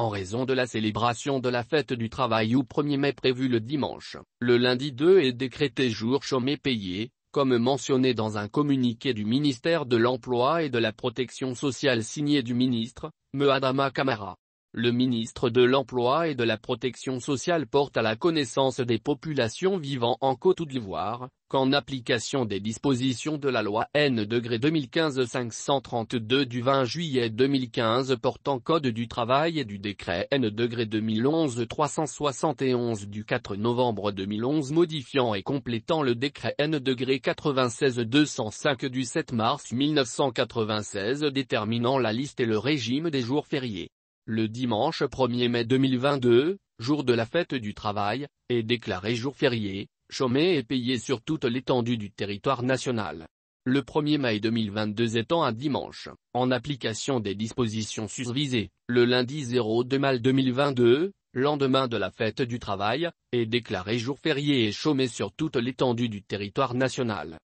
en raison de la célébration de la fête du travail au 1er mai prévu le dimanche. Le lundi 2 est décrété jour chômé payé, comme mentionné dans un communiqué du ministère de l'Emploi et de la Protection sociale signé du ministre, Mehadama Kamara. Le ministre de l'Emploi et de la Protection sociale porte à la connaissance des populations vivant en Côte d'Ivoire, qu'en application des dispositions de la loi N 2015-532 du 20 juillet 2015 portant Code du travail et du décret N 2011-371 du 4 novembre 2011 modifiant et complétant le décret N 96-205 du 7 mars 1996 déterminant la liste et le régime des jours fériés le dimanche 1er mai 2022, jour de la fête du travail, est déclaré jour férié, chômé et payé sur toute l'étendue du territoire national. Le 1er mai 2022 étant un dimanche, en application des dispositions susvisées, le lundi 02 mai 2022, lendemain de la fête du travail, est déclaré jour férié et chômé sur toute l'étendue du territoire national.